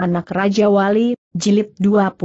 Anak Raja Wali, Jilid 23.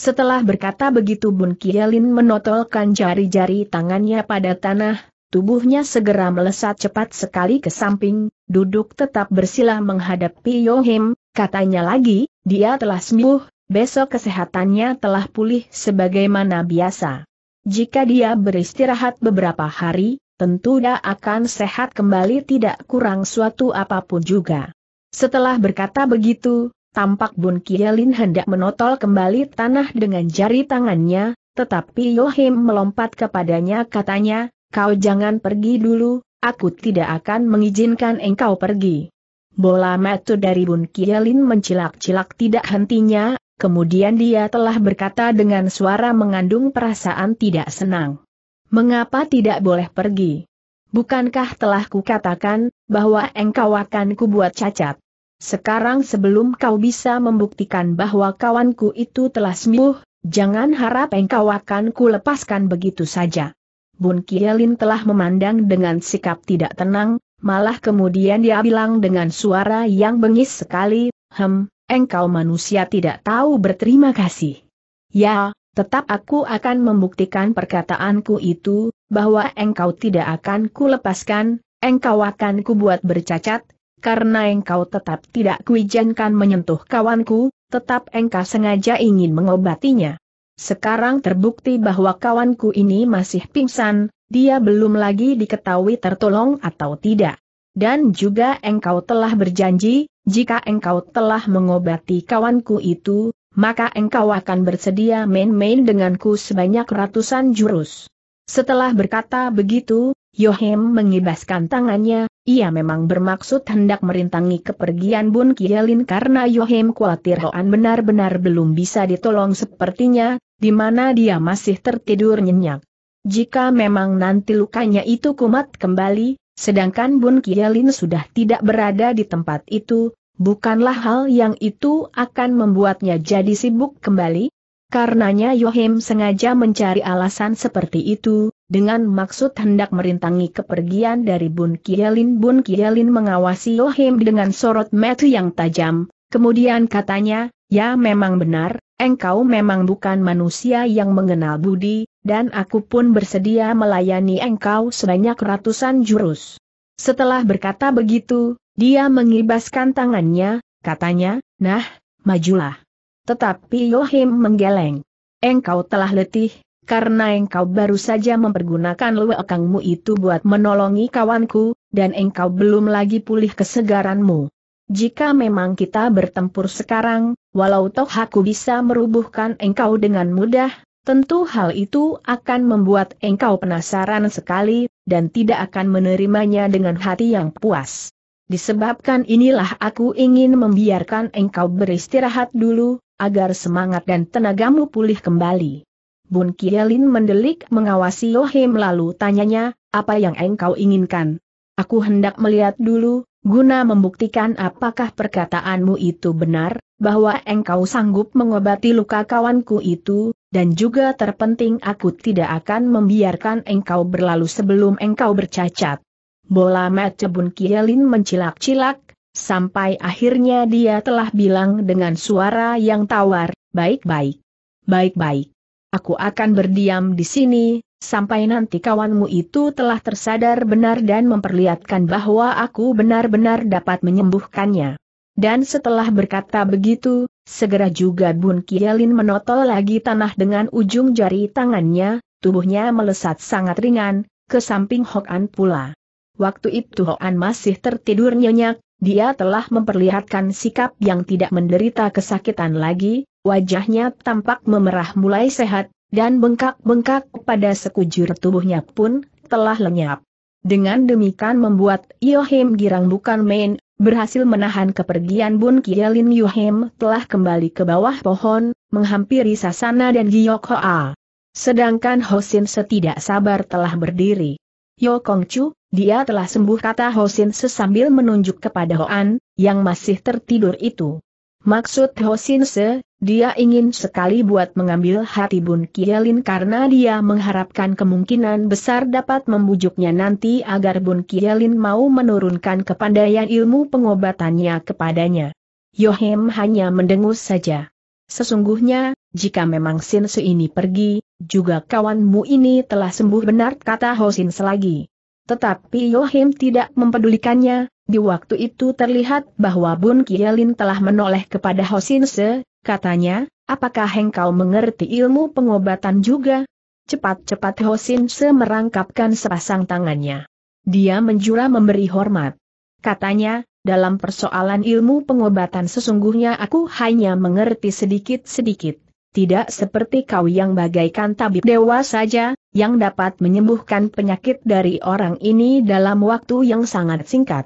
Setelah berkata begitu Bun Kielin menotolkan jari-jari tangannya pada tanah, tubuhnya segera melesat cepat sekali ke samping, duduk tetap bersila menghadapi Yohim, katanya lagi, dia telah sembuh, besok kesehatannya telah pulih sebagaimana biasa. Jika dia beristirahat beberapa hari, tentu dia akan sehat kembali tidak kurang suatu apapun juga. Setelah berkata begitu, tampak Bun Kielin hendak menotol kembali tanah dengan jari tangannya, tetapi Yohim melompat kepadanya katanya, kau jangan pergi dulu, aku tidak akan mengizinkan engkau pergi. Bola mata dari Bun Kielin mencilak-cilak tidak hentinya, kemudian dia telah berkata dengan suara mengandung perasaan tidak senang. Mengapa tidak boleh pergi? Bukankah telah kukatakan, bahwa engkau akan kubuat cacat? Sekarang sebelum kau bisa membuktikan bahwa kawanku itu telah sembuh, jangan harap engkau akan ku lepaskan begitu saja. Bun Kielin telah memandang dengan sikap tidak tenang, malah kemudian dia bilang dengan suara yang bengis sekali, Hem, engkau manusia tidak tahu berterima kasih. Ya, tetap aku akan membuktikan perkataanku itu, bahwa engkau tidak akan kulepaskan, engkau akan kubuat bercacat, karena engkau tetap tidak kuijankan menyentuh kawanku, tetap engkau sengaja ingin mengobatinya. Sekarang terbukti bahwa kawanku ini masih pingsan, dia belum lagi diketahui tertolong atau tidak. Dan juga engkau telah berjanji, jika engkau telah mengobati kawanku itu, maka engkau akan bersedia main-main denganku sebanyak ratusan jurus. Setelah berkata begitu, Yohem mengibaskan tangannya, ia memang bermaksud hendak merintangi kepergian Bun Kielin karena Yohem khawatir Hoan benar-benar belum bisa ditolong sepertinya, di mana dia masih tertidur nyenyak. Jika memang nanti lukanya itu kumat kembali, sedangkan Bun Kielin sudah tidak berada di tempat itu, bukanlah hal yang itu akan membuatnya jadi sibuk kembali? Karenanya Yohim sengaja mencari alasan seperti itu, dengan maksud hendak merintangi kepergian dari Bun Kielin. Bun Kielin mengawasi Yohim dengan sorot metu yang tajam, kemudian katanya, ya memang benar, engkau memang bukan manusia yang mengenal budi, dan aku pun bersedia melayani engkau sebanyak ratusan jurus. Setelah berkata begitu, dia mengibaskan tangannya, katanya, nah, majulah. Tetapi Yohim menggeleng. Engkau telah letih, karena engkau baru saja mempergunakan luekangmu itu buat menolongi kawanku, dan engkau belum lagi pulih kesegaranmu. Jika memang kita bertempur sekarang, walau toh aku bisa merubuhkan engkau dengan mudah, tentu hal itu akan membuat engkau penasaran sekali, dan tidak akan menerimanya dengan hati yang puas. Disebabkan inilah aku ingin membiarkan engkau beristirahat dulu, agar semangat dan tenagamu pulih kembali. Bun Kielin mendelik mengawasi Yohim lalu tanyanya, apa yang engkau inginkan? Aku hendak melihat dulu, guna membuktikan apakah perkataanmu itu benar, bahwa engkau sanggup mengobati luka kawanku itu, dan juga terpenting aku tidak akan membiarkan engkau berlalu sebelum engkau bercacat. Bola mata Bun Kielin mencilak-cilak, Sampai akhirnya dia telah bilang dengan suara yang tawar, baik-baik. Baik-baik. Aku akan berdiam di sini, sampai nanti kawanmu itu telah tersadar benar dan memperlihatkan bahwa aku benar-benar dapat menyembuhkannya. Dan setelah berkata begitu, segera juga Bun Kielin menotol lagi tanah dengan ujung jari tangannya, tubuhnya melesat sangat ringan, ke samping Hokan pula. Waktu itu Hoan oh. masih tertidur nyenyak, dia telah memperlihatkan sikap yang tidak menderita kesakitan lagi, wajahnya tampak memerah mulai sehat, dan bengkak-bengkak pada sekujur tubuhnya pun telah lenyap. Dengan demikian membuat Yohim Girang bukan main, berhasil menahan kepergian Bun Kielin Yohim telah kembali ke bawah pohon, menghampiri Sasana dan Giyok Hoa. Sedangkan Hosin setidak sabar telah berdiri. Yo Chu dia telah sembuh kata Hosin sesambil menunjuk kepada Hoan, yang masih tertidur itu. Maksud Hosin Se, dia ingin sekali buat mengambil hati Bun Kielin karena dia mengharapkan kemungkinan besar dapat membujuknya nanti agar Bun Kielin mau menurunkan kepandaian ilmu pengobatannya kepadanya. Yohem hanya mendengus saja. Sesungguhnya, jika memang Sinse ini pergi, juga kawanmu ini telah sembuh benar kata Hosin selagi. Tetapi Yohim tidak mempedulikannya, di waktu itu terlihat bahwa Bun Kielin telah menoleh kepada Hosinse, katanya, apakah engkau mengerti ilmu pengobatan juga? Cepat-cepat Hosinse merangkapkan sepasang tangannya. Dia menjura memberi hormat. Katanya, dalam persoalan ilmu pengobatan sesungguhnya aku hanya mengerti sedikit-sedikit. Tidak seperti kau yang bagaikan tabib dewa saja, yang dapat menyembuhkan penyakit dari orang ini dalam waktu yang sangat singkat.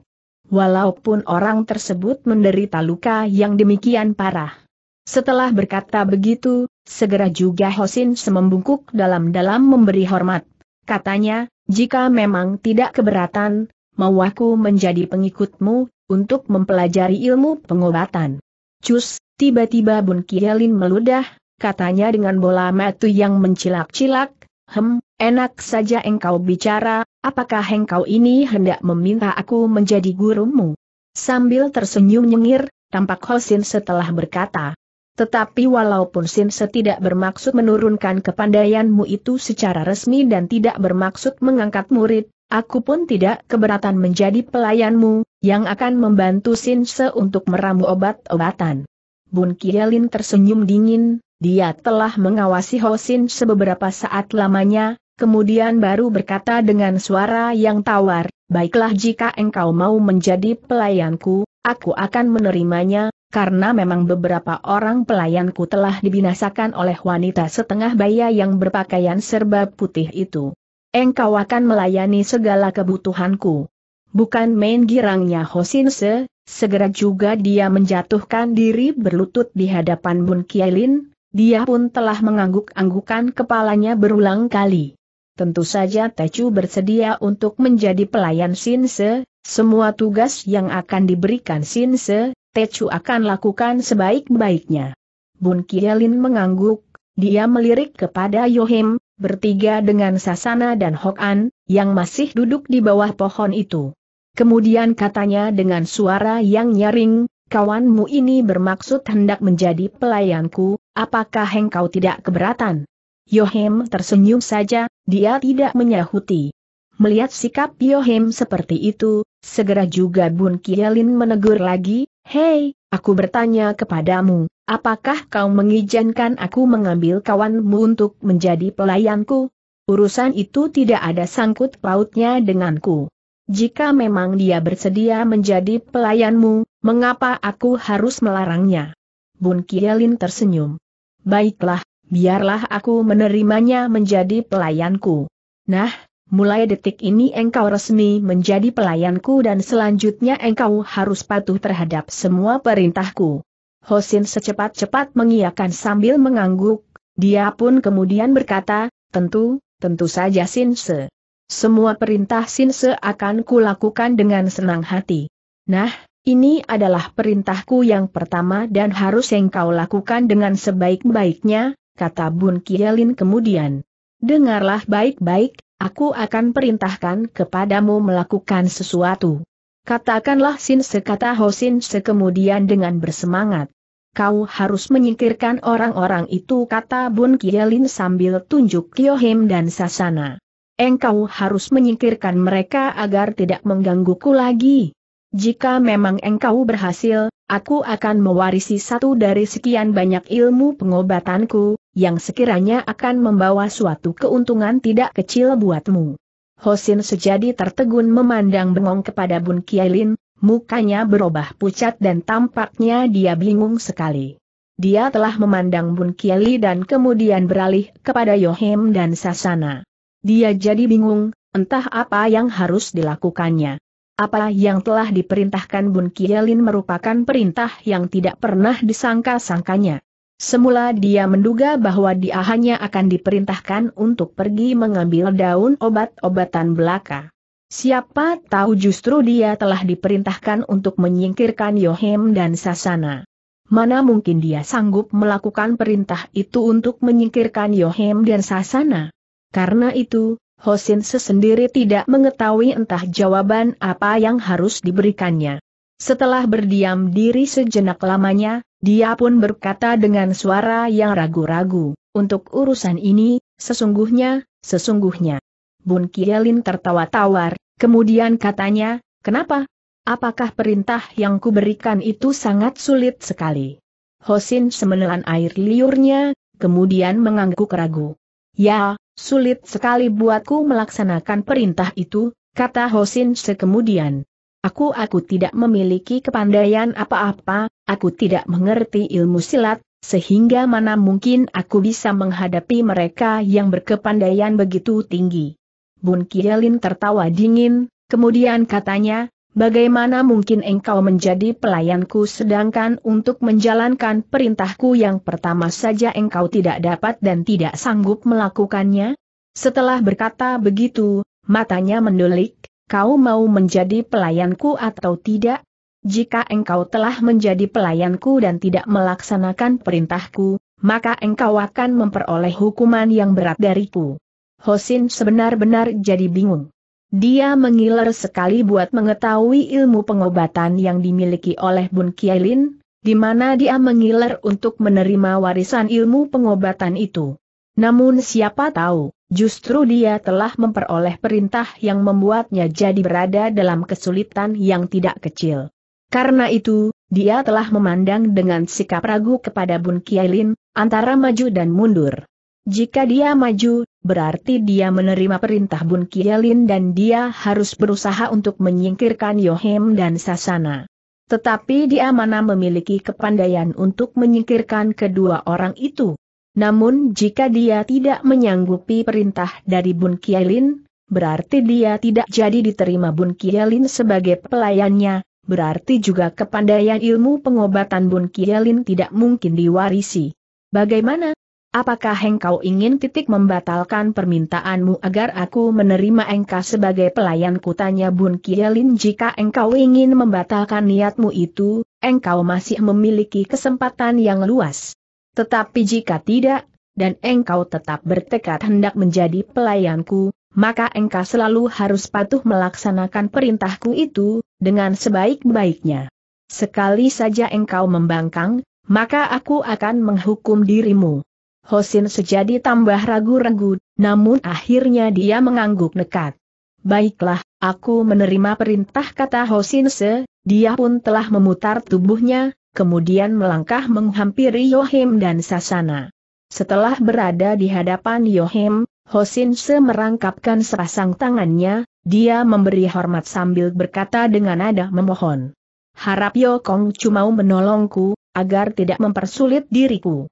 Walaupun orang tersebut menderita luka yang demikian parah. Setelah berkata begitu, segera juga Hosin semembungkuk dalam-dalam memberi hormat. Katanya, jika memang tidak keberatan, mau aku menjadi pengikutmu, untuk mempelajari ilmu pengobatan. Cus, tiba-tiba Bun Kielin meludah, katanya dengan bola matu yang mencilak-cilak, Hem, enak saja engkau bicara, apakah engkau ini hendak meminta aku menjadi gurumu? Sambil tersenyum nyengir, tampak Hosin setelah berkata. Tetapi walaupun Sin setidak bermaksud menurunkan kepandaianmu itu secara resmi dan tidak bermaksud mengangkat murid, aku pun tidak keberatan menjadi pelayanmu, yang akan membantu Sin untuk meramu obat-obatan. Bun Kielin tersenyum dingin, dia telah mengawasi Hosin sebeberapa saat lamanya, kemudian baru berkata dengan suara yang tawar, Baiklah jika engkau mau menjadi pelayanku, aku akan menerimanya, karena memang beberapa orang pelayanku telah dibinasakan oleh wanita setengah baya yang berpakaian serba putih itu. Engkau akan melayani segala kebutuhanku. Bukan main girangnya Hosinse, segera juga dia menjatuhkan diri berlutut di hadapan Bun Kielin, dia pun telah mengangguk-anggukan kepalanya berulang kali. Tentu saja Tecu bersedia untuk menjadi pelayan Sinse, semua tugas yang akan diberikan Sinse, Tecu akan lakukan sebaik-baiknya. Bun Kielin mengangguk, dia melirik kepada Yohim, bertiga dengan Sasana dan Hokan, yang masih duduk di bawah pohon itu. Kemudian katanya dengan suara yang nyaring, kawanmu ini bermaksud hendak menjadi pelayanku, apakah engkau tidak keberatan? Yohem tersenyum saja, dia tidak menyahuti. Melihat sikap Yohem seperti itu, segera juga Bun Kielin menegur lagi, Hei, aku bertanya kepadamu, apakah kau mengizinkan aku mengambil kawanmu untuk menjadi pelayanku? Urusan itu tidak ada sangkut pautnya denganku. Jika memang dia bersedia menjadi pelayanmu, Mengapa aku harus melarangnya? Bun Kielin tersenyum. Baiklah, biarlah aku menerimanya menjadi pelayanku. Nah, mulai detik ini engkau resmi menjadi pelayanku dan selanjutnya engkau harus patuh terhadap semua perintahku. Hosin secepat-cepat mengiakan sambil mengangguk, dia pun kemudian berkata, tentu, tentu saja Sinse. Semua perintah Sinse akan kulakukan dengan senang hati. Nah, ini adalah perintahku yang pertama dan harus engkau lakukan dengan sebaik-baiknya, kata Bun Kielin kemudian. Dengarlah baik-baik, aku akan perintahkan kepadamu melakukan sesuatu. Katakanlah Sin sekata Ho Sin sekemudian dengan bersemangat. Kau harus menyingkirkan orang-orang itu kata Bun Kielin sambil tunjuk Kyohim dan Sasana. Engkau harus menyingkirkan mereka agar tidak menggangguku lagi. Jika memang engkau berhasil, aku akan mewarisi satu dari sekian banyak ilmu pengobatanku, yang sekiranya akan membawa suatu keuntungan tidak kecil buatmu. Hosin sejadi tertegun memandang bengong kepada Bun Kielin, mukanya berubah pucat dan tampaknya dia bingung sekali. Dia telah memandang Bun Kiali dan kemudian beralih kepada Yohem dan Sasana. Dia jadi bingung, entah apa yang harus dilakukannya. Apa yang telah diperintahkan Bun Kielin merupakan perintah yang tidak pernah disangka-sangkanya. Semula dia menduga bahwa dia hanya akan diperintahkan untuk pergi mengambil daun obat-obatan belaka. Siapa tahu justru dia telah diperintahkan untuk menyingkirkan Yohem dan Sasana. Mana mungkin dia sanggup melakukan perintah itu untuk menyingkirkan Yohem dan Sasana. Karena itu, Hosin sesendiri tidak mengetahui entah jawaban apa yang harus diberikannya. Setelah berdiam diri sejenak lamanya, dia pun berkata dengan suara yang ragu-ragu, untuk urusan ini, sesungguhnya, sesungguhnya. Bun Kielin tertawa tawar, kemudian katanya, kenapa? Apakah perintah yang kuberikan itu sangat sulit sekali? Hosin semenelan air liurnya, kemudian mengangguk ragu. Ya, Sulit sekali buatku melaksanakan perintah itu, kata Hosin sekemudian. Aku aku tidak memiliki kepandaian apa-apa, aku tidak mengerti ilmu silat, sehingga mana mungkin aku bisa menghadapi mereka yang berkepandaian begitu tinggi. Bun Kielin tertawa dingin, kemudian katanya, Bagaimana mungkin engkau menjadi pelayanku sedangkan untuk menjalankan perintahku yang pertama saja engkau tidak dapat dan tidak sanggup melakukannya? Setelah berkata begitu, matanya mendelik, kau mau menjadi pelayanku atau tidak? Jika engkau telah menjadi pelayanku dan tidak melaksanakan perintahku, maka engkau akan memperoleh hukuman yang berat dariku. Hosin sebenar-benar jadi bingung. Dia mengiler sekali buat mengetahui ilmu pengobatan yang dimiliki oleh Bun Kielin, di mana dia mengiler untuk menerima warisan ilmu pengobatan itu. Namun siapa tahu, justru dia telah memperoleh perintah yang membuatnya jadi berada dalam kesulitan yang tidak kecil. Karena itu, dia telah memandang dengan sikap ragu kepada Bun Kielin, antara maju dan mundur. Jika dia maju, Berarti dia menerima perintah Bun Kielin dan dia harus berusaha untuk menyingkirkan Yohem dan Sasana. Tetapi dia mana memiliki kepandaian untuk menyingkirkan kedua orang itu. Namun jika dia tidak menyanggupi perintah dari Bun Kielin, berarti dia tidak jadi diterima Bun Kielin sebagai pelayannya, berarti juga kepandaian ilmu pengobatan Bun Kielin tidak mungkin diwarisi. Bagaimana Apakah engkau ingin titik membatalkan permintaanmu agar aku menerima engkau sebagai pelayanku? Tanya Bun Kielin jika engkau ingin membatalkan niatmu itu, engkau masih memiliki kesempatan yang luas. Tetapi jika tidak, dan engkau tetap bertekad hendak menjadi pelayanku, maka engkau selalu harus patuh melaksanakan perintahku itu, dengan sebaik-baiknya. Sekali saja engkau membangkang, maka aku akan menghukum dirimu. Hosin sejadi tambah ragu-ragu, namun akhirnya dia mengangguk nekat. Baiklah, aku menerima perintah kata Hosin se, dia pun telah memutar tubuhnya, kemudian melangkah menghampiri Yohim dan Sasana. Setelah berada di hadapan Yohim, Hosin se merangkapkan serasang tangannya, dia memberi hormat sambil berkata dengan nada memohon. Harap Yokong cuma menolongku, agar tidak mempersulit diriku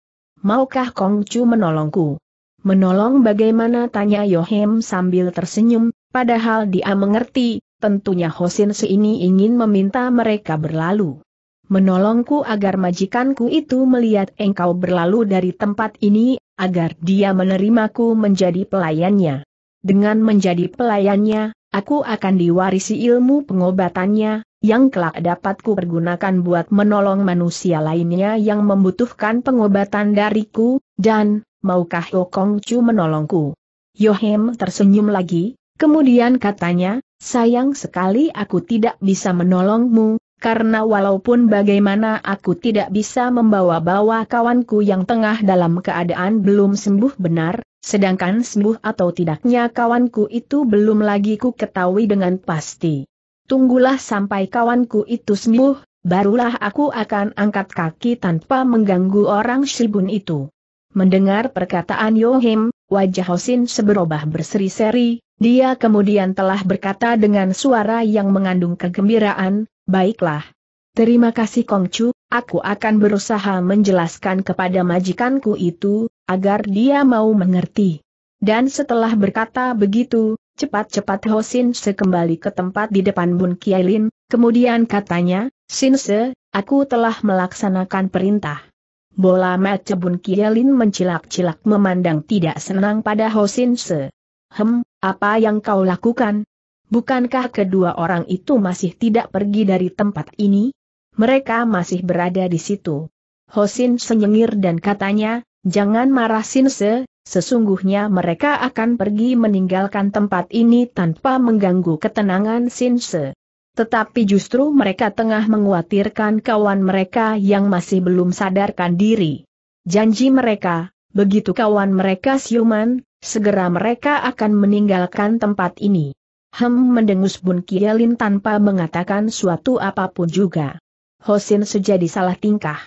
maukah Kongcu menolongku? Menolong bagaimana tanya Yohem sambil tersenyum, padahal dia mengerti, tentunya Hosin ini ingin meminta mereka berlalu. Menolongku agar majikanku itu melihat engkau berlalu dari tempat ini, agar dia menerimaku menjadi pelayannya. Dengan menjadi pelayannya, aku akan diwarisi ilmu pengobatannya, yang kelak dapat ku pergunakan buat menolong manusia lainnya yang membutuhkan pengobatan dariku, dan, maukah Hokong Chu menolongku? Yohem tersenyum lagi, kemudian katanya, sayang sekali aku tidak bisa menolongmu, karena walaupun bagaimana aku tidak bisa membawa-bawa kawanku yang tengah dalam keadaan belum sembuh benar, sedangkan sembuh atau tidaknya kawanku itu belum lagi ku ketahui dengan pasti tunggulah sampai kawanku itu sembuh, barulah aku akan angkat kaki tanpa mengganggu orang Shibun itu. Mendengar perkataan Yohim, wajah Hosin seberubah berseri-seri, dia kemudian telah berkata dengan suara yang mengandung kegembiraan, baiklah. Terima kasih Kongcu, aku akan berusaha menjelaskan kepada majikanku itu, agar dia mau mengerti. Dan setelah berkata begitu, Cepat-cepat Ho Sin Se kembali ke tempat di depan Bun Kiailin, kemudian katanya, Sinse, aku telah melaksanakan perintah. Bola mata Bun Kiailin mencilak-cilak memandang tidak senang pada Ho Sin Se. Hem, apa yang kau lakukan? Bukankah kedua orang itu masih tidak pergi dari tempat ini? Mereka masih berada di situ. Hosin senyengir dan katanya, jangan marah Sinse, Sesungguhnya mereka akan pergi meninggalkan tempat ini tanpa mengganggu ketenangan Sinse. Tetapi justru mereka tengah menguatirkan kawan mereka yang masih belum sadarkan diri. Janji mereka, begitu kawan mereka siuman, segera mereka akan meninggalkan tempat ini. Hem mendengus Bun Kielin tanpa mengatakan suatu apapun juga. Hosin sejadi salah tingkah.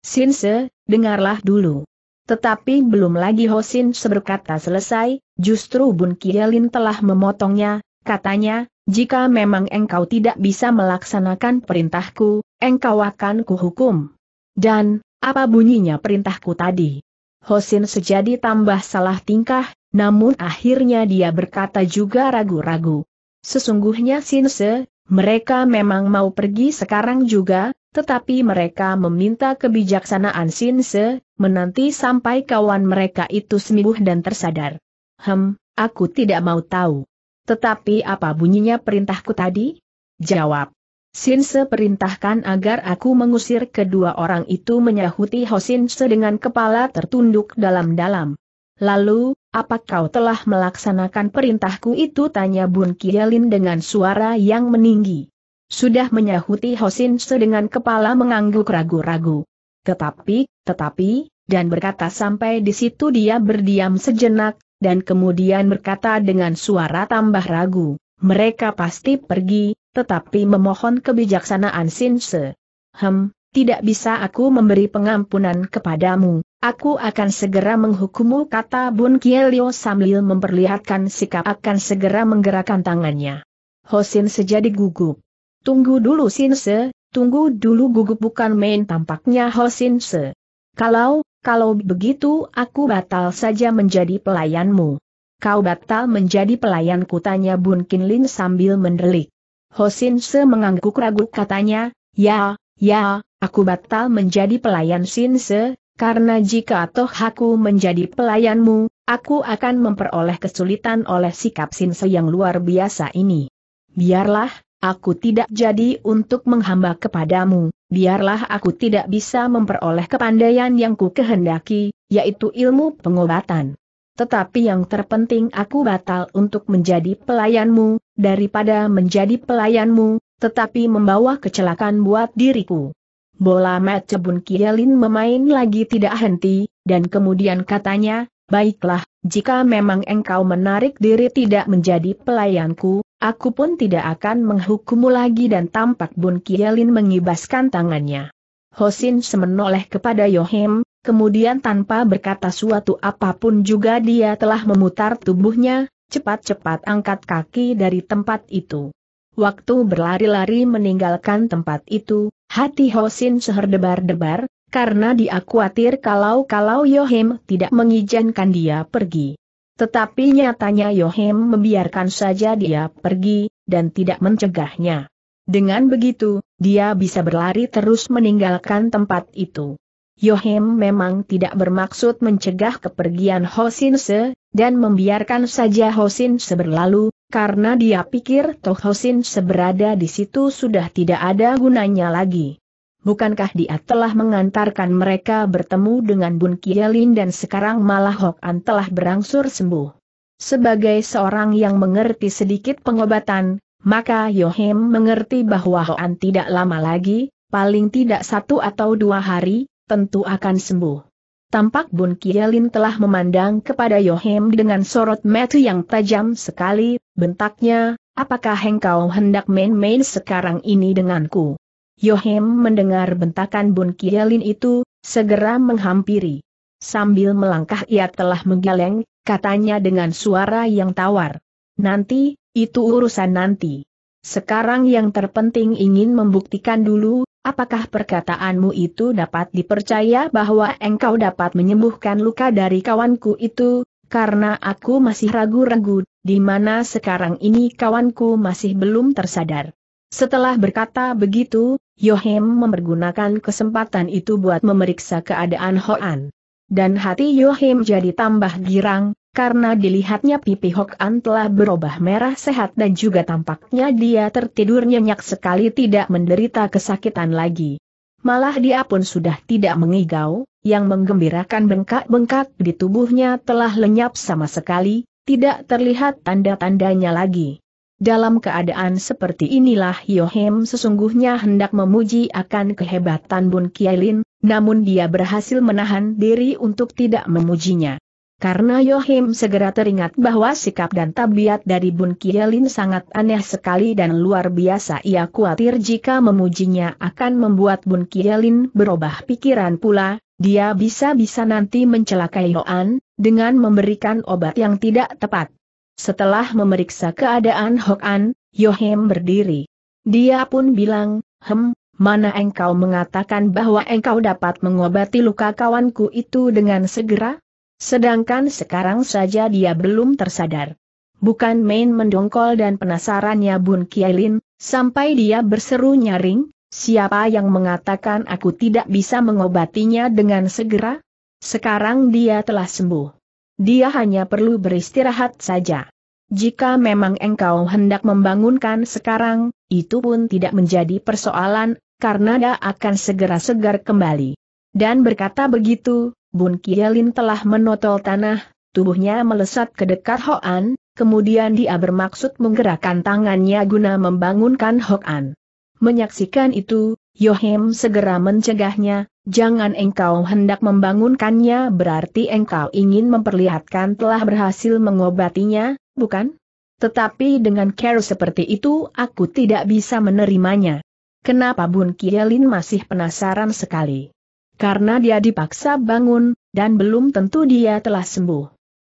Sinse, dengarlah dulu. Tetapi belum lagi Hosin seberkata selesai, justru Bun Kielin telah memotongnya, katanya, jika memang engkau tidak bisa melaksanakan perintahku, engkau akan kuhukum. Dan, apa bunyinya perintahku tadi? Hosin sejadi tambah salah tingkah, namun akhirnya dia berkata juga ragu-ragu. Sesungguhnya Sinse, mereka memang mau pergi sekarang juga, tetapi mereka meminta kebijaksanaan Sinse, menanti sampai kawan mereka itu sembuh dan tersadar. Hem, aku tidak mau tahu. Tetapi apa bunyinya perintahku tadi? Jawab. Sinse perintahkan agar aku mengusir kedua orang itu menyahuti Hosinse dengan kepala tertunduk dalam-dalam. Lalu, apa kau telah melaksanakan perintahku itu? Tanya Bun Kielin dengan suara yang meninggi. Sudah menyahuti Hosin dengan kepala mengangguk ragu-ragu. Tetapi, tetapi, dan berkata sampai di situ dia berdiam sejenak, dan kemudian berkata dengan suara tambah ragu, mereka pasti pergi, tetapi memohon kebijaksanaan Sin Sinse. Hem, tidak bisa aku memberi pengampunan kepadamu, aku akan segera menghukummu kata Bun Kielio sambil memperlihatkan sikap akan segera menggerakkan tangannya. Hosin sejadi gugup. Tunggu dulu Sinse, tunggu dulu gugup bukan main tampaknya Ho Sinse. Kalau, kalau begitu aku batal saja menjadi pelayanmu. Kau batal menjadi pelayanku tanya Bun Kinlin sambil mendelik. Ho Sinse mengangguk ragu katanya, ya, ya, aku batal menjadi pelayan Sinse, karena jika toh aku menjadi pelayanmu, aku akan memperoleh kesulitan oleh sikap Sinse yang luar biasa ini. Biarlah, Aku tidak jadi untuk menghamba kepadamu, biarlah aku tidak bisa memperoleh kepandaian yang ku kehendaki, yaitu ilmu pengobatan. Tetapi yang terpenting aku batal untuk menjadi pelayanmu, daripada menjadi pelayanmu, tetapi membawa kecelakaan buat diriku. Bola Matcebun Kielin memain lagi tidak henti, dan kemudian katanya, Baiklah, jika memang engkau menarik diri tidak menjadi pelayanku, Aku pun tidak akan menghukummu lagi dan tampak Bun Kielin mengibaskan tangannya. Hosin semenoleh kepada Yohem, kemudian tanpa berkata suatu apapun juga dia telah memutar tubuhnya, cepat-cepat angkat kaki dari tempat itu. Waktu berlari-lari meninggalkan tempat itu, hati Hosin seherdebar-debar, karena dia khawatir kalau-kalau Yohem tidak mengizinkan dia pergi. Tetapi nyatanya Yohem membiarkan saja dia pergi, dan tidak mencegahnya. Dengan begitu, dia bisa berlari terus meninggalkan tempat itu. Yohem memang tidak bermaksud mencegah kepergian Hosinse, dan membiarkan saja Hosinse berlalu, karena dia pikir toh Hosinse berada di situ sudah tidak ada gunanya lagi bukankah dia telah mengantarkan mereka bertemu dengan Bun Kielin dan sekarang malah Hok An telah berangsur sembuh. Sebagai seorang yang mengerti sedikit pengobatan, maka Yohem mengerti bahwa Hok An tidak lama lagi, paling tidak satu atau dua hari, tentu akan sembuh. Tampak Bun Kielin telah memandang kepada Yohem dengan sorot mata yang tajam sekali, bentaknya, apakah engkau hendak main-main sekarang ini denganku? Yohem mendengar bentakan Bun Kielin itu, segera menghampiri. Sambil melangkah ia telah menggeleng, katanya dengan suara yang tawar. Nanti, itu urusan nanti. Sekarang yang terpenting ingin membuktikan dulu, apakah perkataanmu itu dapat dipercaya bahwa engkau dapat menyembuhkan luka dari kawanku itu, karena aku masih ragu-ragu, di mana sekarang ini kawanku masih belum tersadar. Setelah berkata begitu, Yohem mempergunakan kesempatan itu buat memeriksa keadaan Hoan. Dan hati Yohem jadi tambah girang, karena dilihatnya pipi Hoan telah berubah merah sehat dan juga tampaknya dia tertidur nyenyak sekali tidak menderita kesakitan lagi. Malah dia pun sudah tidak mengigau, yang menggembirakan bengkak-bengkak di tubuhnya telah lenyap sama sekali, tidak terlihat tanda-tandanya lagi. Dalam keadaan seperti inilah Yohem sesungguhnya hendak memuji akan kehebatan Bun Kielin, namun dia berhasil menahan diri untuk tidak memujinya. Karena Yohem segera teringat bahwa sikap dan tabiat dari Bun Kielin sangat aneh sekali dan luar biasa ia khawatir jika memujinya akan membuat Bun Kielin berubah pikiran pula, dia bisa-bisa nanti mencelakai Yohan dengan memberikan obat yang tidak tepat. Setelah memeriksa keadaan Hok An, Yohem berdiri. Dia pun bilang, Hem, mana engkau mengatakan bahwa engkau dapat mengobati luka kawanku itu dengan segera? Sedangkan sekarang saja dia belum tersadar. Bukan main mendongkol dan penasarannya Bun Kielin, sampai dia berseru nyaring, siapa yang mengatakan aku tidak bisa mengobatinya dengan segera? Sekarang dia telah sembuh. Dia hanya perlu beristirahat saja. Jika memang engkau hendak membangunkan sekarang, itu pun tidak menjadi persoalan, karena dia akan segera segar kembali. Dan berkata begitu, Bun Kielin telah menotol tanah, tubuhnya melesat ke dekat Hoan, kemudian dia bermaksud menggerakkan tangannya guna membangunkan Hoan. Menyaksikan itu, Yohim segera mencegahnya, jangan engkau hendak membangunkannya berarti engkau ingin memperlihatkan telah berhasil mengobatinya, bukan? Tetapi dengan care seperti itu aku tidak bisa menerimanya. Kenapa Bun Kielin masih penasaran sekali? Karena dia dipaksa bangun, dan belum tentu dia telah sembuh.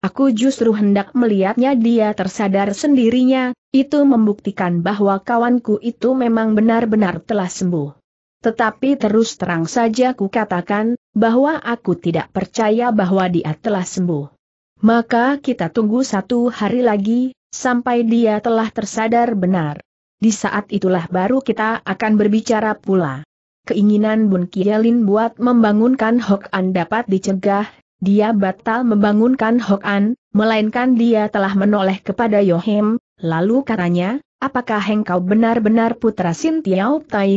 Aku justru hendak melihatnya dia tersadar sendirinya, itu membuktikan bahwa kawanku itu memang benar-benar telah sembuh. Tetapi terus terang saja ku katakan, bahwa aku tidak percaya bahwa dia telah sembuh. Maka kita tunggu satu hari lagi, sampai dia telah tersadar benar. Di saat itulah baru kita akan berbicara pula. Keinginan Bun Kielin buat membangunkan Hok An dapat dicegah, dia batal membangunkan Hok An, melainkan dia telah menoleh kepada Yohem, lalu katanya, apakah engkau benar-benar putra Sintiau Tai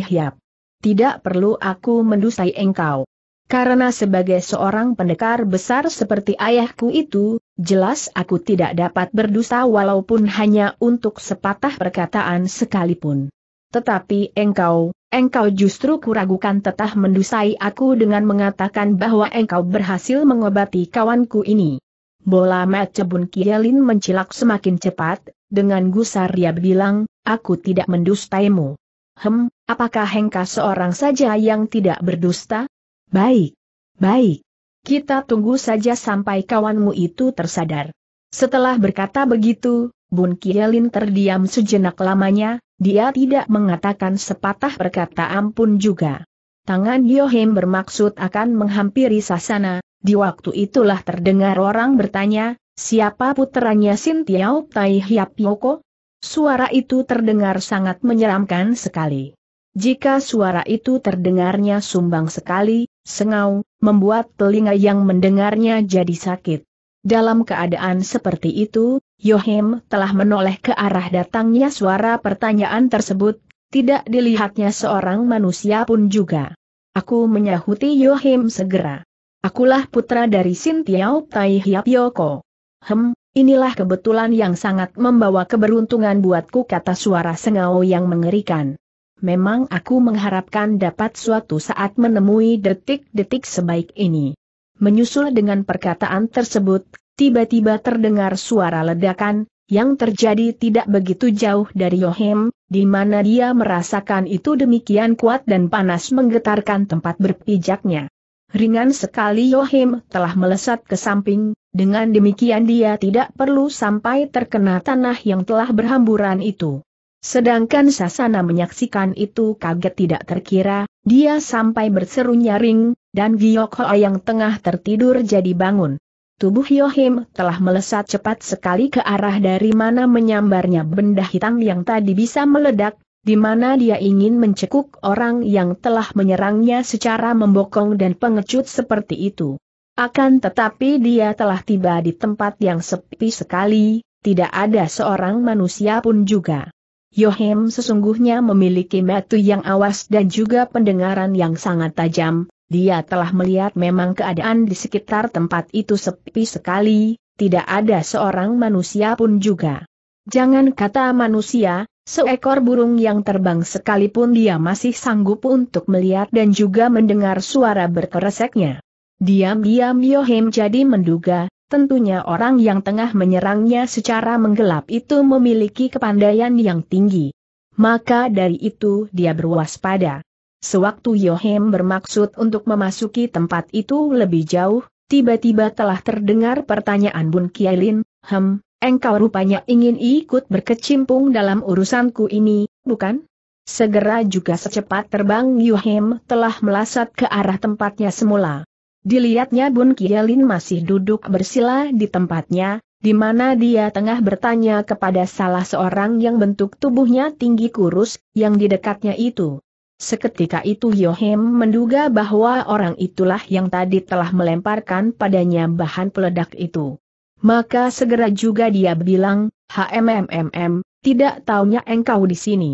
tidak perlu aku mendusai engkau. Karena sebagai seorang pendekar besar seperti ayahku itu, jelas aku tidak dapat berdusta walaupun hanya untuk sepatah perkataan sekalipun. Tetapi engkau, engkau justru kuragukan tetah mendusai aku dengan mengatakan bahwa engkau berhasil mengobati kawanku ini. Bola Macebun Kielin mencilak semakin cepat, dengan gusar dia bilang, aku tidak mendustaimu. Hem, apakah Hengka seorang saja yang tidak berdusta? Baik. Baik. Kita tunggu saja sampai kawanmu itu tersadar. Setelah berkata begitu, Bun Kielin terdiam sejenak lamanya, dia tidak mengatakan sepatah perkataan pun juga. Tangan Yohim bermaksud akan menghampiri Sasana, di waktu itulah terdengar orang bertanya, siapa putranya Sin Tai Hiap Yoko? Suara itu terdengar sangat menyeramkan sekali. Jika suara itu terdengarnya sumbang sekali, sengau, membuat telinga yang mendengarnya jadi sakit. Dalam keadaan seperti itu, Yohim telah menoleh ke arah datangnya suara pertanyaan tersebut, tidak dilihatnya seorang manusia pun juga. Aku menyahuti Yohim segera. Akulah putra dari Sintiau Tai Yoko. Hem, Inilah kebetulan yang sangat membawa keberuntungan buatku kata suara sengau yang mengerikan. Memang aku mengharapkan dapat suatu saat menemui detik-detik sebaik ini. Menyusul dengan perkataan tersebut, tiba-tiba terdengar suara ledakan, yang terjadi tidak begitu jauh dari Yohem, di mana dia merasakan itu demikian kuat dan panas menggetarkan tempat berpijaknya. Ringan sekali Yohim telah melesat ke samping, dengan demikian dia tidak perlu sampai terkena tanah yang telah berhamburan itu. Sedangkan Sasana menyaksikan itu kaget tidak terkira, dia sampai berseru nyaring, dan Giokho yang tengah tertidur jadi bangun. Tubuh Yohim telah melesat cepat sekali ke arah dari mana menyambarnya benda hitam yang tadi bisa meledak, di mana dia ingin mencekuk orang yang telah menyerangnya secara membokong dan pengecut seperti itu. Akan tetapi dia telah tiba di tempat yang sepi sekali, tidak ada seorang manusia pun juga. Yohem sesungguhnya memiliki metu yang awas dan juga pendengaran yang sangat tajam, dia telah melihat memang keadaan di sekitar tempat itu sepi sekali, tidak ada seorang manusia pun juga. Jangan kata manusia, seekor burung yang terbang sekalipun dia masih sanggup untuk melihat dan juga mendengar suara berkereseknya. Diam-diam Yohim jadi menduga, tentunya orang yang tengah menyerangnya secara menggelap itu memiliki kepandaian yang tinggi. Maka dari itu dia berwaspada. Sewaktu Yohim bermaksud untuk memasuki tempat itu lebih jauh, tiba-tiba telah terdengar pertanyaan Bun Kielin, Hem, engkau rupanya ingin ikut berkecimpung dalam urusanku ini, bukan? Segera juga secepat terbang Yohim telah melasat ke arah tempatnya semula. Dilihatnya Bun Kielin masih duduk bersila di tempatnya, di mana dia tengah bertanya kepada salah seorang yang bentuk tubuhnya tinggi kurus, yang di dekatnya itu. Seketika itu Yohem menduga bahwa orang itulah yang tadi telah melemparkan padanya bahan peledak itu. Maka segera juga dia bilang, HMMMM, tidak taunya engkau di sini.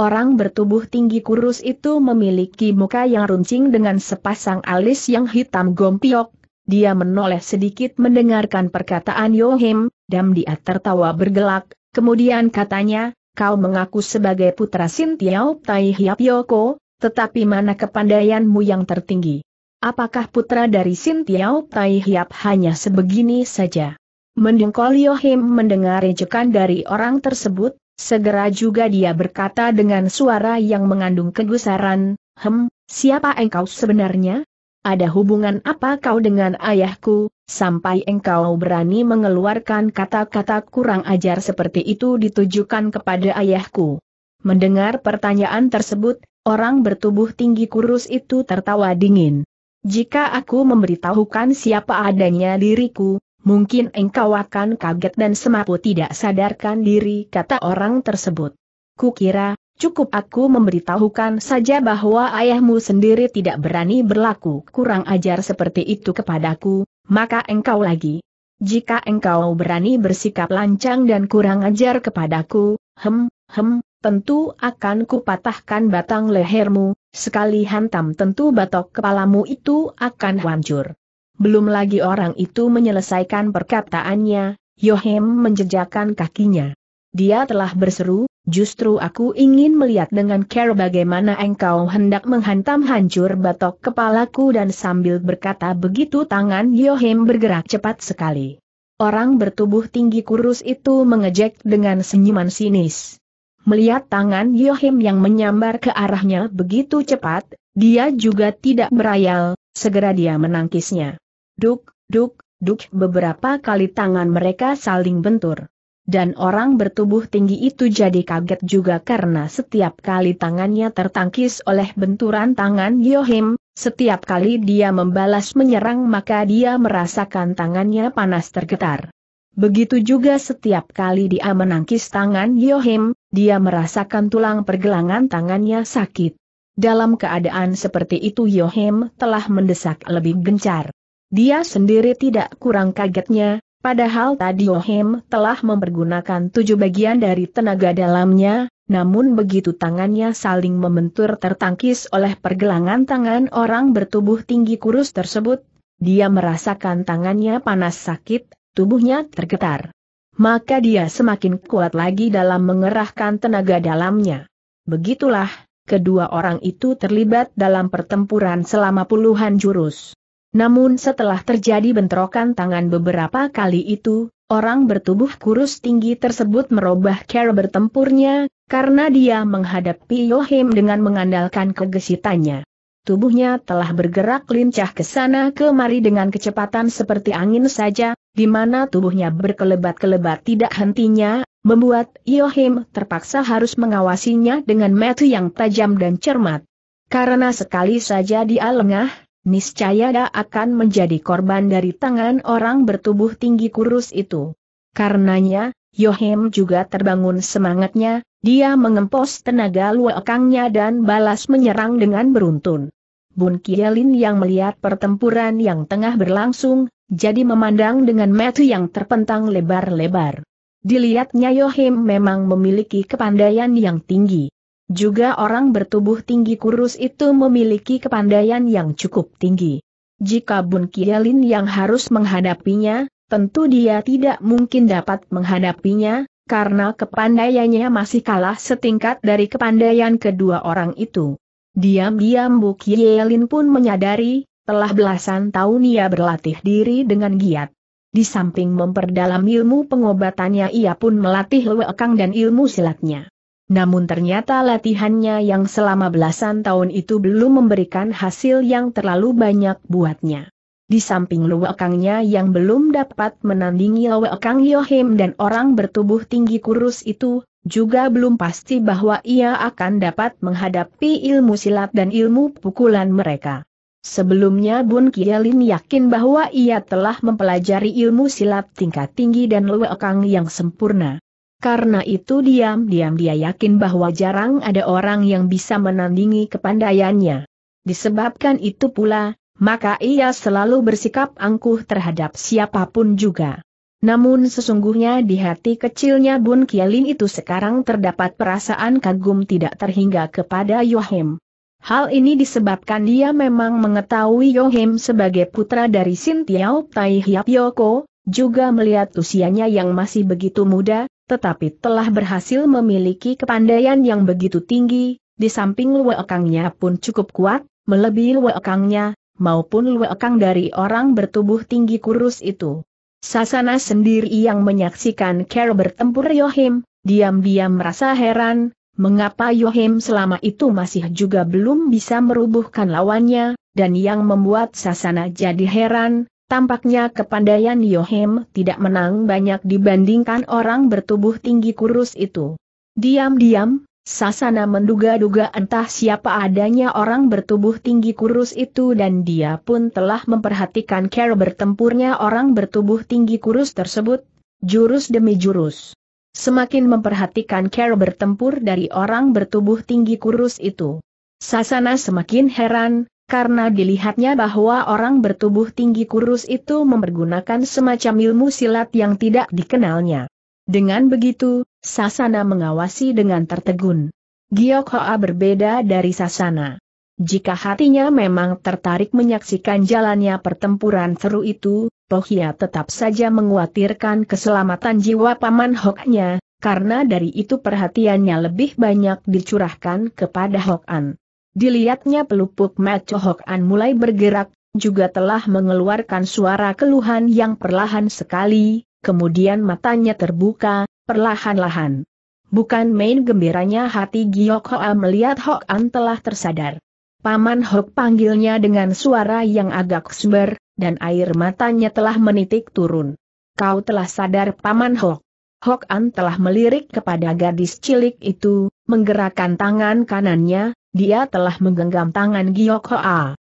Orang bertubuh tinggi kurus itu memiliki muka yang runcing dengan sepasang alis yang hitam gompiok, dia menoleh sedikit mendengarkan perkataan Yohim, dan dia tertawa bergelak, kemudian katanya, kau mengaku sebagai putra Sintiao Tai Hiap Yoko, tetapi mana kepandaianmu yang tertinggi? Apakah putra dari Sintiao Tai Hiap hanya sebegini saja? Mendengkol Yohim mendengar ejekan dari orang tersebut, Segera juga dia berkata dengan suara yang mengandung kegusaran, Hem, siapa engkau sebenarnya? Ada hubungan apa kau dengan ayahku, sampai engkau berani mengeluarkan kata-kata kurang ajar seperti itu ditujukan kepada ayahku? Mendengar pertanyaan tersebut, orang bertubuh tinggi kurus itu tertawa dingin. Jika aku memberitahukan siapa adanya diriku, mungkin engkau akan kaget dan semampu tidak sadarkan diri kata orang tersebut. Kukira, cukup aku memberitahukan saja bahwa ayahmu sendiri tidak berani berlaku kurang ajar seperti itu kepadaku, maka engkau lagi. Jika engkau berani bersikap lancang dan kurang ajar kepadaku, hem, hem, tentu akan kupatahkan batang lehermu, sekali hantam tentu batok kepalamu itu akan hancur. Belum lagi orang itu menyelesaikan perkataannya, Yohem menjejakkan kakinya. Dia telah berseru, justru aku ingin melihat dengan care bagaimana engkau hendak menghantam hancur batok kepalaku dan sambil berkata begitu tangan Yohem bergerak cepat sekali. Orang bertubuh tinggi kurus itu mengejek dengan senyuman sinis. Melihat tangan Yohem yang menyambar ke arahnya begitu cepat, dia juga tidak berayal, segera dia menangkisnya. Duk, duk, duk beberapa kali tangan mereka saling bentur. Dan orang bertubuh tinggi itu jadi kaget juga karena setiap kali tangannya tertangkis oleh benturan tangan Yohim, setiap kali dia membalas menyerang maka dia merasakan tangannya panas tergetar. Begitu juga setiap kali dia menangkis tangan Yohim, dia merasakan tulang pergelangan tangannya sakit. Dalam keadaan seperti itu Yohim telah mendesak lebih gencar. Dia sendiri tidak kurang kagetnya, padahal tadi Ohem telah mempergunakan tujuh bagian dari tenaga dalamnya, namun begitu tangannya saling membentur tertangkis oleh pergelangan tangan orang bertubuh tinggi kurus tersebut, dia merasakan tangannya panas sakit, tubuhnya tergetar. Maka dia semakin kuat lagi dalam mengerahkan tenaga dalamnya. Begitulah, kedua orang itu terlibat dalam pertempuran selama puluhan jurus. Namun setelah terjadi bentrokan tangan beberapa kali itu, orang bertubuh kurus tinggi tersebut merubah cara bertempurnya, karena dia menghadapi Yohim dengan mengandalkan kegesitannya. Tubuhnya telah bergerak lincah ke sana kemari dengan kecepatan seperti angin saja, di mana tubuhnya berkelebat-kelebat tidak hentinya, membuat Yohim terpaksa harus mengawasinya dengan metu yang tajam dan cermat. Karena sekali saja dia lengah, Niscaya dia akan menjadi korban dari tangan orang bertubuh tinggi kurus itu. Karenanya, Yohem juga terbangun semangatnya, dia mengempos tenaga luakangnya dan balas menyerang dengan beruntun. Bun Kielin yang melihat pertempuran yang tengah berlangsung, jadi memandang dengan mata yang terpentang lebar-lebar. Dilihatnya Yohem memang memiliki kepandaian yang tinggi. Juga orang bertubuh tinggi kurus itu memiliki kepandaian yang cukup tinggi. Jika Bun Kielin yang harus menghadapinya, tentu dia tidak mungkin dapat menghadapinya, karena kepandaiannya masih kalah setingkat dari kepandaian kedua orang itu. Diam-diam Bu Kielin pun menyadari, telah belasan tahun ia berlatih diri dengan giat. Di samping memperdalam ilmu pengobatannya ia pun melatih lewekang dan ilmu silatnya. Namun ternyata latihannya yang selama belasan tahun itu belum memberikan hasil yang terlalu banyak buatnya. Di samping luwekangnya yang belum dapat menandingi luwekang Yohim dan orang bertubuh tinggi kurus itu, juga belum pasti bahwa ia akan dapat menghadapi ilmu silat dan ilmu pukulan mereka. Sebelumnya Bun Kielin yakin bahwa ia telah mempelajari ilmu silat tingkat tinggi dan luwakang yang sempurna. Karena itu diam-diam dia yakin bahwa jarang ada orang yang bisa menandingi kepandaiannya. Disebabkan itu pula, maka ia selalu bersikap angkuh terhadap siapapun juga. Namun sesungguhnya di hati kecilnya Bun Kialin itu sekarang terdapat perasaan kagum tidak terhingga kepada Yohim. Hal ini disebabkan dia memang mengetahui Yohim sebagai putra dari Sintiao Tai Hiap Yoko, juga melihat usianya yang masih begitu muda, tetapi telah berhasil memiliki kepandaian yang begitu tinggi, di samping luwekangnya pun cukup kuat, melebihi luwekangnya, maupun luwekang dari orang bertubuh tinggi kurus itu. Sasana sendiri yang menyaksikan Carol bertempur Yohim, diam-diam merasa heran, mengapa Yohim selama itu masih juga belum bisa merubuhkan lawannya, dan yang membuat Sasana jadi heran, Tampaknya kepandaian Yohem tidak menang banyak dibandingkan orang bertubuh tinggi kurus itu. Diam-diam, Sasana menduga-duga entah siapa adanya orang bertubuh tinggi kurus itu dan dia pun telah memperhatikan cara bertempurnya orang bertubuh tinggi kurus tersebut, jurus demi jurus. Semakin memperhatikan cara bertempur dari orang bertubuh tinggi kurus itu. Sasana semakin heran, karena dilihatnya bahwa orang bertubuh tinggi kurus itu mempergunakan semacam ilmu silat yang tidak dikenalnya. Dengan begitu, Sasana mengawasi dengan tertegun. Giok Hoa berbeda dari Sasana. Jika hatinya memang tertarik menyaksikan jalannya pertempuran seru itu, Pohia tetap saja menguatirkan keselamatan jiwa Paman Hoknya, karena dari itu perhatiannya lebih banyak dicurahkan kepada Hokan. Dilihatnya pelupuk Mat An mulai bergerak, juga telah mengeluarkan suara keluhan yang perlahan sekali, kemudian matanya terbuka, perlahan-lahan. Bukan main gembiranya hati Giok Hoa melihat Hok An telah tersadar. Paman Hok panggilnya dengan suara yang agak sumber, dan air matanya telah menitik turun. Kau telah sadar Paman Hok. Hok An telah melirik kepada gadis cilik itu, menggerakkan tangan kanannya, dia telah menggenggam tangan Giok Hoa.